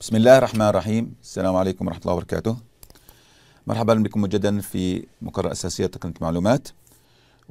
بسم الله الرحمن الرحيم السلام عليكم ورحمة الله وبركاته مرحبا بكم مجددا في مقرر أساسية تقنية المعلومات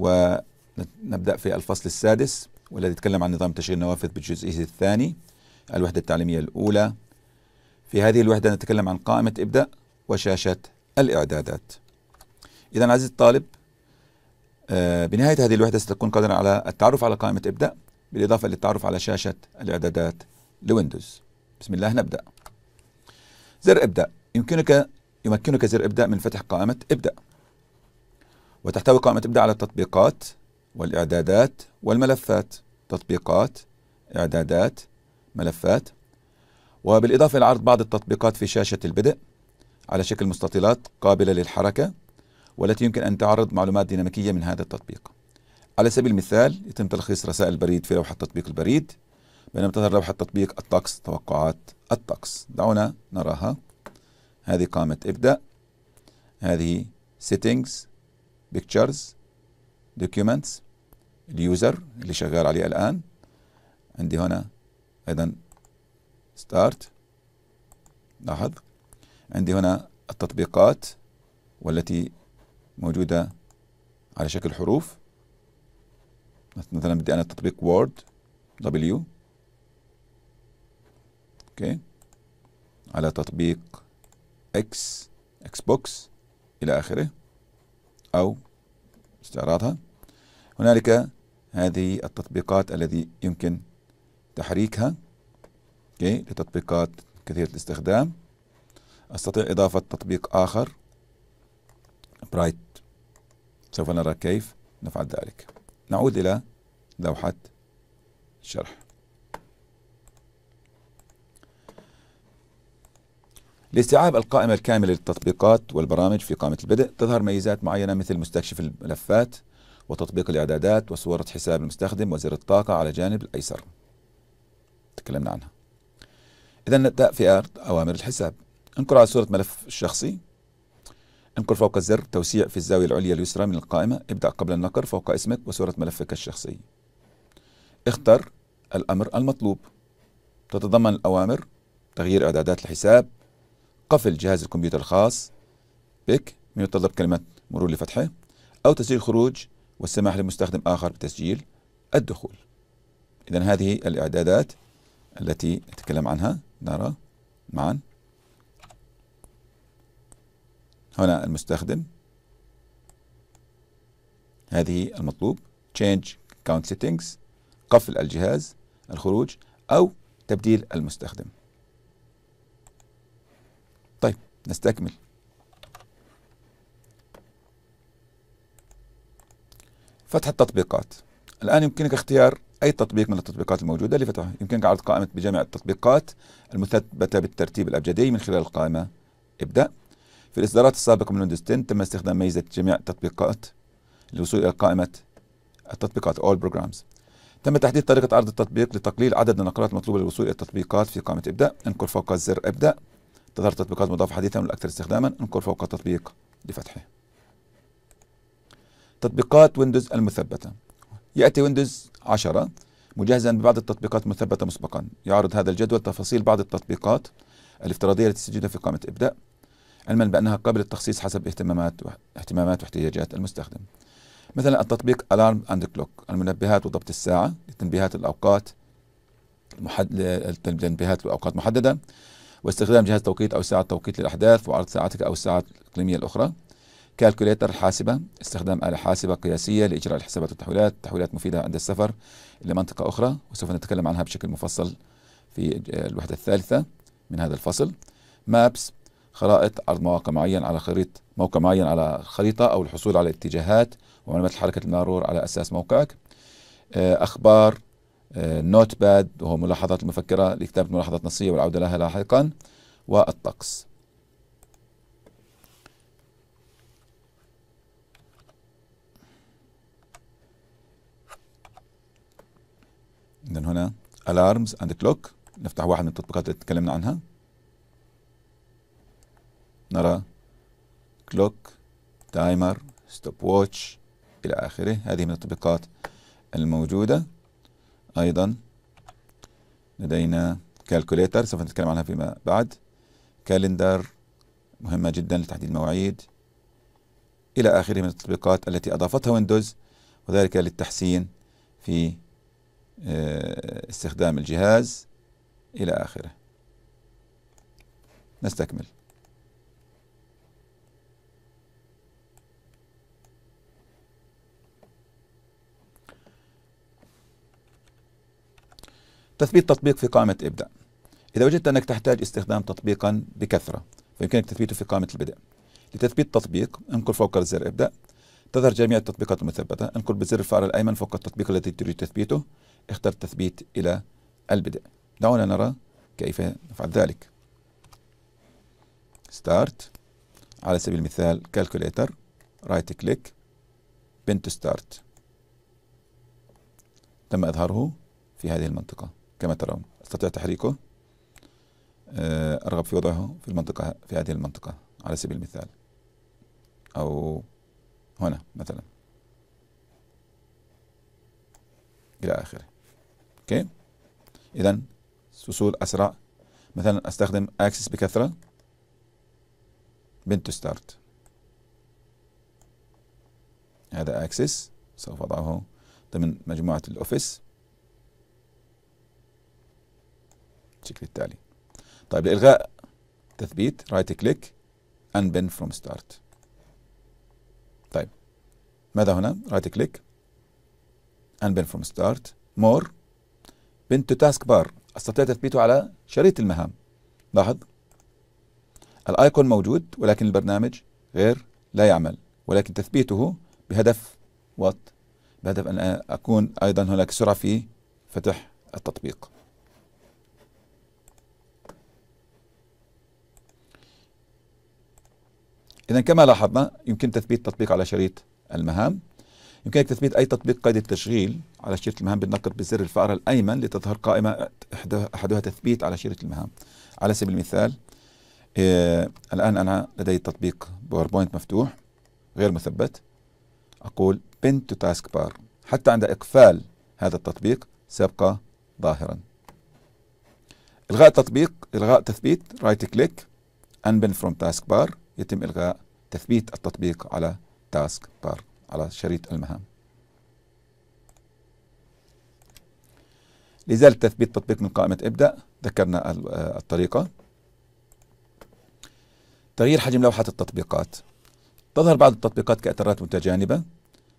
ونبدأ في الفصل السادس والذي يتكلم عن نظام تشغيل النوافذ بجزئه الثاني الوحدة التعليمية الأولى في هذه الوحدة نتكلم عن قائمة إبدأ وشاشة الإعدادات إذا عزيزي الطالب بنهاية هذه الوحدة ستكون قادرا على التعرف على قائمة إبدأ بالإضافة للتعرف على شاشة الإعدادات لويندوز بسم الله نبدأ زر ابدأ يمكنك يمكنك زر ابدأ من فتح قائمة ابدأ وتحتوي قائمة ابدأ على التطبيقات والإعدادات والملفات تطبيقات إعدادات ملفات وبالإضافة لعرض بعض التطبيقات في شاشة البدء على شكل مستطيلات قابلة للحركة والتي يمكن أن تعرض معلومات ديناميكية من هذا التطبيق على سبيل المثال يتم تلخيص رسائل البريد في لوحة تطبيق البريد بينما لوحة التطبيق الطقس توقعات الطقس دعونا نراها هذه قامة ابدأ هذه settings pictures documents اليوزر اللي شغال عليه الآن عندي هنا أيضا start لاحظ عندي هنا التطبيقات والتي موجودة على شكل حروف مثلا بدي أنا تطبيق وورد W اوكي على تطبيق اكس اكس بوكس الى اخره او استعراضها هنالك هذه التطبيقات الذي يمكن تحريكها اوكي لتطبيقات كثيرة الاستخدام استطيع اضافة تطبيق اخر برايت سوف نرى كيف نفعل ذلك نعود الى لوحة الشرح لاستيعاب القائمة الكاملة للتطبيقات والبرامج في قائمة البدء تظهر ميزات معينة مثل مستكشف الملفات وتطبيق الإعدادات وصورة حساب المستخدم وزر الطاقة على الجانب الأيسر تكلمنا عنها إذا نبدأ في أوامر الحساب انقر على صورة ملف الشخصي انقر فوق الزر توسيع في الزاوية العليا اليسرى من القائمة ابدأ قبل النقر فوق اسمك وصورة ملفك الشخصي اختر الأمر المطلوب تتضمن الأوامر تغيير إعدادات الحساب قفل جهاز الكمبيوتر الخاص بك من يتطلب كلمة مرور لفتحه أو تسجيل خروج والسماح لمستخدم آخر بتسجيل الدخول إذا هذه الإعدادات التي نتكلم عنها نرى معا هنا المستخدم هذه المطلوب change count settings قفل الجهاز الخروج أو تبديل المستخدم نستكمل فتح التطبيقات الآن يمكنك اختيار أي تطبيق من التطبيقات الموجودة لفتحه يمكنك عرض قائمة بجميع التطبيقات المثبتة بالترتيب الأبجدي من خلال القائمة ابدأ في الإصدارات السابقة من ويندوز 10 تم استخدام ميزة جميع التطبيقات للوصول إلى قائمة التطبيقات All Programs تم تحديد طريقة عرض التطبيق لتقليل عدد النقرات المطلوبة للوصول إلى التطبيقات في قائمة ابدأ انقر فوق الزر ابدأ تظهر تطبيقات مضافة حديثا والأكثر استخداما انقر فوق تطبيق لفتحه تطبيقات ويندوز المثبتة يأتي ويندوز 10 مجهزا ببعض التطبيقات المثبتة مسبقا يعرض هذا الجدول تفاصيل بعض التطبيقات الافتراضية التي تسجلها في قائمة إبداء علما بأنها قابلة للتخصيص حسب اهتمامات اهتمامات واحتياجات المستخدم مثلا التطبيق ألارم أند كلوك المنبهات وضبط الساعة لتنبيهات الأوقات المحد... التنبيهات الأوقات محددة واستخدام جهاز توقيت أو ساعة توقيت للأحداث وعرض ساعتك أو الساعات الإقليمية الأخرى كالكوليتر حاسبة استخدام آلة حاسبة قياسية لإجراء الحسابات والتحويلات تحويلات مفيدة عند السفر إلى منطقة أخرى وسوف نتكلم عنها بشكل مفصل في الوحدة الثالثة من هذا الفصل مابس خرائط عرض مواقع معين على خريط موقع معين على خريطة أو الحصول على اتجاهات ومعلومات حركة المرور على أساس موقعك آه، أخبار نوت آه، باد وهو ملاحظات المفكرة لكتابة ملاحظات نصية والعودة لها لاحقا والطقس إذا هنا الارمز اند كلوك نفتح واحد من التطبيقات اللي تكلمنا عنها نرى كلوك تايمر ستوب ووتش الى اخره هذه من التطبيقات الموجوده أيضا لدينا كالكوليتر سوف نتكلم عنها فيما بعد كالندر مهمة جدا لتحديد مواعيد إلى آخره من التطبيقات التي أضافتها ويندوز وذلك للتحسين في آه، استخدام الجهاز إلى آخره نستكمل تثبيت تطبيق في قائمة ابدأ إذا وجدت أنك تحتاج استخدام تطبيقا بكثرة فيمكنك تثبيته في قائمة البدء لتثبيت تطبيق انقل فوق الزر ابدأ تظهر جميع التطبيقات المثبتة انقل بزر الفأرة الأيمن فوق التطبيق الذي تريد تثبيته اختر تثبيت إلى البدء دعونا نرى كيف نفعل ذلك ستارت على سبيل المثال كالكوليتر رايت كليك بنت ستارت تم إظهاره في هذه المنطقة كما ترون أستطيع تحريكه آه، أرغب في وضعه في المنطقة في هذه المنطقة على سبيل المثال أو هنا مثلا إلى آخره أوكي إذا وصول أسرع مثلا أستخدم أكسس بكثرة بنت ستارت هذا أكسس سوف أضعه ضمن مجموعة الأوفيس بالشكل التالي طيب لإلغاء تثبيت رايت كليك انبن فروم ستارت طيب ماذا هنا رايت كليك انبن فروم ستارت مور بن تو تاسك بار استطيع تثبيته على شريط المهام لاحظ الايقون موجود ولكن البرنامج غير لا يعمل ولكن تثبيته بهدف وات بهدف ان اكون ايضا هناك سرعه في فتح التطبيق إذا كما لاحظنا يمكن تثبيت تطبيق على شريط المهام يمكنك تثبيت أي تطبيق قيد التشغيل على شريط المهام بالنقر بزر الفأرة الأيمن لتظهر قائمة أحدها تثبيت على شريط المهام على سبيل المثال آه الآن أنا لدي تطبيق باوربوينت مفتوح غير مثبت أقول pin to تاسك بار حتى عند إقفال هذا التطبيق سيبقى ظاهرا إلغاء التطبيق إلغاء تثبيت رايت كليك unpin from تاسك بار يتم إلغاء تثبيت التطبيق على تاسك بار على شريط المهام لازاله تثبيت تطبيق من قائمة ابدأ ذكرنا آه، الطريقة تغيير حجم لوحة التطبيقات تظهر بعض التطبيقات كأثرات متجانبة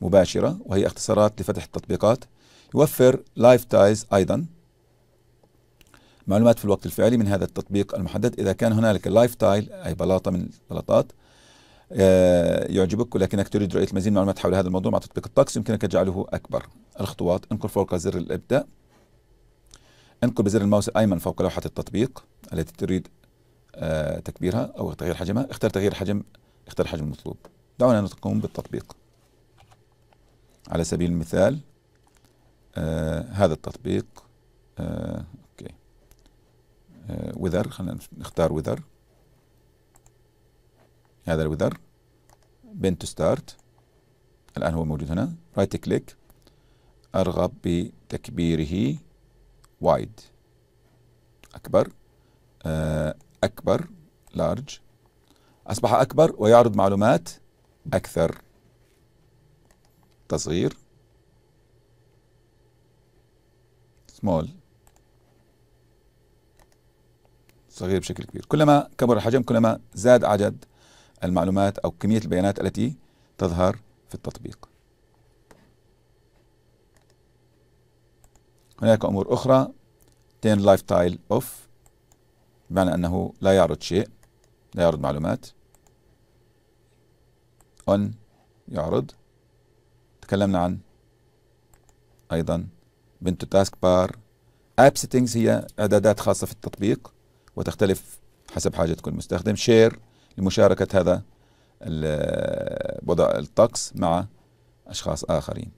مباشرة وهي اختصارات لفتح التطبيقات يوفر لايف تايز أيضا معلومات في الوقت الفعلي من هذا التطبيق المحدد إذا كان هنالك لايف تايل أي بلاطة من البلاطات آه، يعجبك ولكنك تريد رؤية المزيد من المعلومات حول هذا الموضوع مع تطبيق الطقس يمكنك جعله أكبر الخطوات انقر فوق زر الإبداء انقر بزر الماوس الأيمن فوق لوحة التطبيق التي تريد آه، تكبيرها أو تغيير حجمها اختر تغيير حجم اختر حجم المطلوب دعونا نقوم بالتطبيق على سبيل المثال آه هذا التطبيق آه آه، وذر خلينا نختار وذر هذا الوذر بين تو ستارت الآن هو موجود هنا رايت كليك أرغب بتكبيره وايد أكبر آه، أكبر لارج أصبح أكبر ويعرض معلومات أكثر تصغير سمول صغير بشكل كبير كلما كبر الحجم كلما زاد عدد المعلومات أو كمية البيانات التي تظهر في التطبيق هناك أمور أخرى تين لايف تايل أوف بمعنى أنه لا يعرض شيء لا يعرض معلومات أون يعرض تكلمنا عن أيضا بنتو تاسك بار اب سيتنجز هي اعدادات خاصه في التطبيق وتختلف حسب حاجة كل مستخدم شير لمشاركة هذا وضع الطقس مع أشخاص آخرين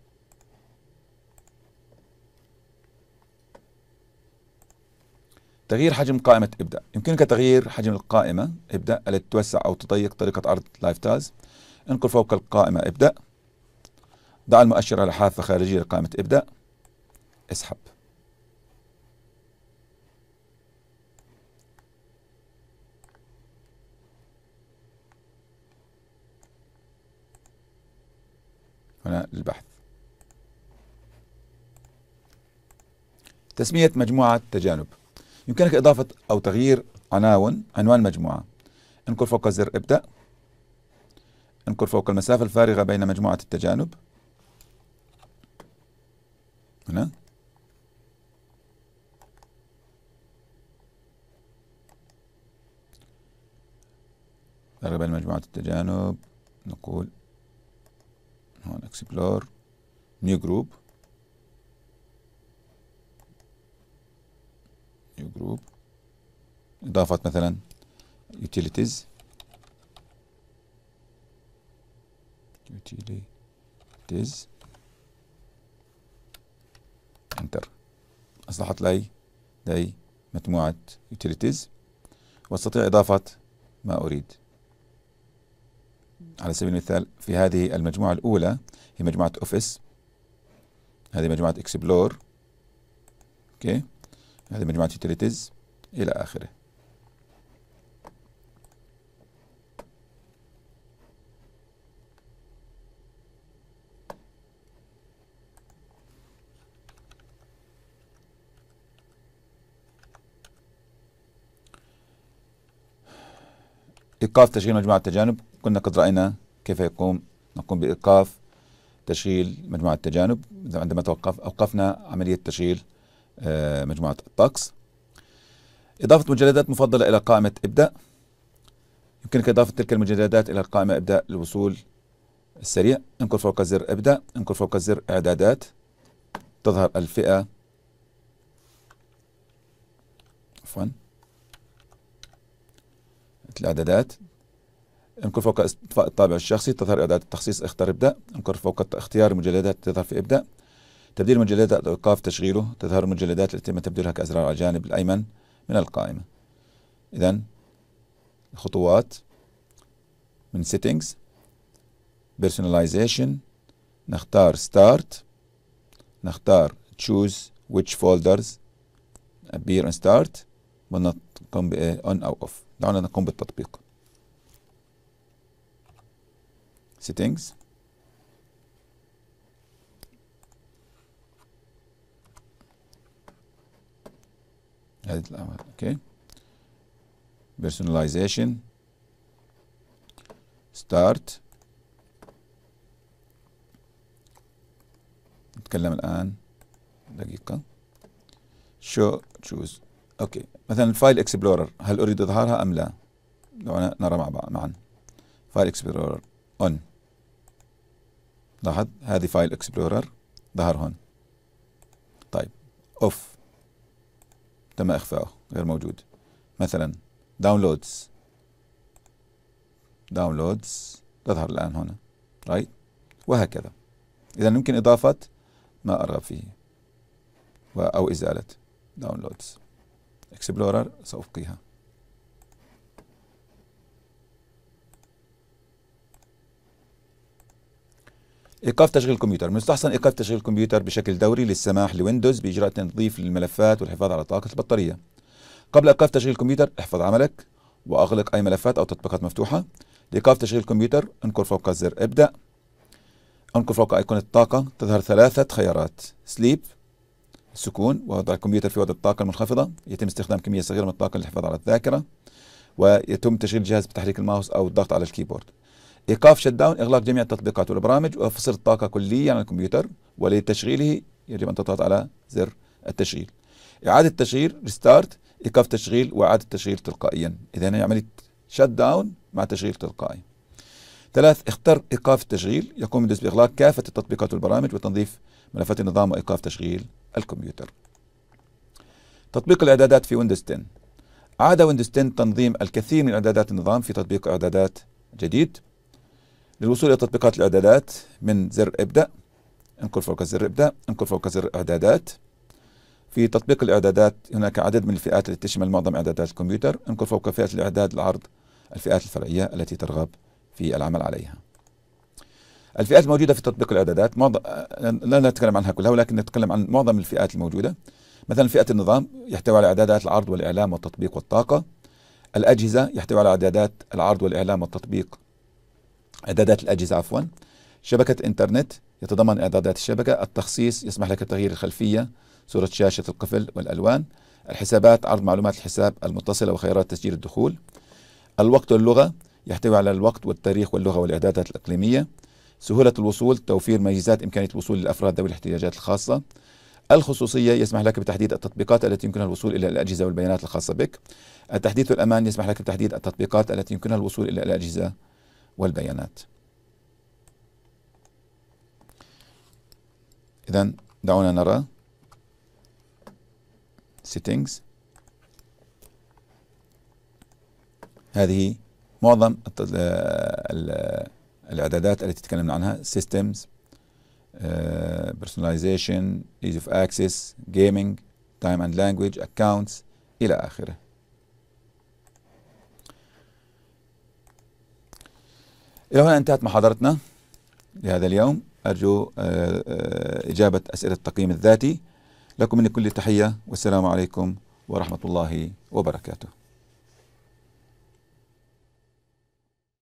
تغيير حجم قائمة ابدأ يمكنك تغيير حجم القائمة ابدأ التي توسع أو تضيق طريقة عرض لايف تاز انقل فوق القائمة ابدأ ضع المؤشر على حافة خارجية لقائمة ابدأ اسحب هنا للبحث تسمية مجموعة تجانب يمكنك إضافة أو تغيير عناون عنوان مجموعة انقر فوق زر ابدأ انقر فوق المسافة الفارغة بين مجموعة التجانب هنا فارغة بين مجموعة التجانب نقول هون اكسبلور نيو جروب نيو جروب اضافه مثلا يوتيليتيز يوتيليتيز انتر اصلحت لي لي مجموعه يوتيليتيز واستطيع اضافه ما اريد على سبيل المثال في هذه المجموعة الأولى هي مجموعة أوفيس هذه مجموعة إكسبلور أوكي هذه مجموعة يوتيليتيز إلى آخره إيقاف تشغيل مجموعة التجانب كنا قد رأينا كيف يقوم نقوم بإيقاف تشغيل مجموعة التجانب عندما توقف أوقفنا عملية تشغيل آه، مجموعة الطقس إضافة مجلدات مفضلة إلى قائمة إبدأ يمكنك إضافة تلك المجلدات إلى قائمة إبدأ للوصول السريع انقر فوق زر إبدأ انقر فوق زر إعدادات تظهر الفئة عفوا الإعدادات انقر فوق اطفاء الطابع الشخصي تظهر اعداد التخصيص اختار ابدا انقر فوق اختيار المجلدات تظهر في ابدا تبديل المجلدات الاوقاف تشغيله تظهر المجلدات التي تم تبديلها كازرار على الجانب الايمن من القائمه اذا الخطوات من settings personalization نختار start نختار choose which folders appear ان start ونقوم ب on او off دعونا نقوم بالتطبيق settings هذه اوكي personalization start نتكلم الان دقيقه show choose اوكي مثلا الفايل اكسبلورر هل اريد اظهارها ام لا؟ دعونا نرى مع بعض معا فايل اكسبلورر اون لاحظ هذه فايل اكسبلورر ظهر هون طيب اوف تم اخفائه غير موجود مثلا داونلودز داونلودز تظهر الان هنا رايت وهكذا اذا يمكن اضافه ما ارغب فيه او ازاله داونلودز اكسبلورر سأبقيها ايقاف تشغيل الكمبيوتر من المستحسن ايقاف تشغيل الكمبيوتر بشكل دوري للسماح لويندوز باجراء تنظيف للملفات والحفاظ على طاقه البطاريه قبل ايقاف تشغيل الكمبيوتر احفظ عملك واغلق اي ملفات او تطبيقات مفتوحه لايقاف تشغيل الكمبيوتر انقر فوق زر ابدا انقر فوق ايقونة الطاقة تظهر ثلاثة خيارات سليب السكون ووضع الكمبيوتر في وضع الطاقة المنخفضة يتم استخدام كمية صغيرة من الطاقة للحفاظ على الذاكرة ويتم تشغيل الجهاز بتحريك الماوس أو الضغط على الكيبورد ايقاف شت داون اغلاق جميع التطبيقات والبرامج وفصل الطاقه كليا عن الكمبيوتر ولتشغيله يجب ان تضغط على زر التشغيل اعاده تشغيل ريستارت ايقاف تشغيل واعاده تشغيل تلقائيا اذا هي عمليه شت داون مع تشغيل تلقائي ثلاث اختر ايقاف التشغيل يقوم الديسك باغلاق كافه التطبيقات والبرامج وتنظيف ملفات النظام وايقاف تشغيل الكمبيوتر تطبيق الاعدادات في ويندوز 10 عاد ويندوز 10 تنظيم الكثير من اعدادات النظام في تطبيق اعدادات جديد للوصول إلى تطبيقات الإعدادات من زر إبدأ انقل فوق زر إبدأ انقل فوق زر إعدادات في تطبيق الإعدادات هناك عدد من الفئات التي تشمل معظم إعدادات الكمبيوتر انقل فوق فئة الإعداد العرض الفئات الفرعية التي ترغب في العمل عليها الفئات الموجودة في تطبيق الإعدادات معظم لا نتكلم عنها كلها ولكن نتكلم عن معظم الفئات الموجودة مثلا فئة النظام يحتوي على إعدادات العرض والإعلام والتطبيق والطاقة الأجهزة يحتوي على إعدادات العرض والإعلام والتطبيق إعدادات الأجهزة عفوا شبكة إنترنت يتضمن إعدادات الشبكة التخصيص يسمح لك بتغيير الخلفية صورة شاشة القفل والألوان الحسابات عرض معلومات الحساب المتصلة وخيارات تسجيل الدخول الوقت واللغة يحتوي على الوقت والتاريخ واللغة والإعدادات الإقليمية سهولة الوصول توفير ميزات إمكانية الوصول للأفراد ذوي الاحتياجات الخاصة الخصوصية يسمح لك بتحديد التطبيقات التي يمكنها الوصول إلى الأجهزة والبيانات الخاصة بك التحديث والأمان يسمح لك بتحديد التطبيقات التي يمكنها الوصول إلى الأجهزة والبيانات إذا دعونا نرى settings هذه معظم الاعدادات التي تكلمنا عنها systems uh, personalization ease of access gaming time and language accounts الى اخره إلى هنا انتهت محاضرتنا لهذا اليوم أرجو آه، آه، إجابة أسئلة التقييم الذاتي لكم من كل تحية والسلام عليكم ورحمة الله وبركاته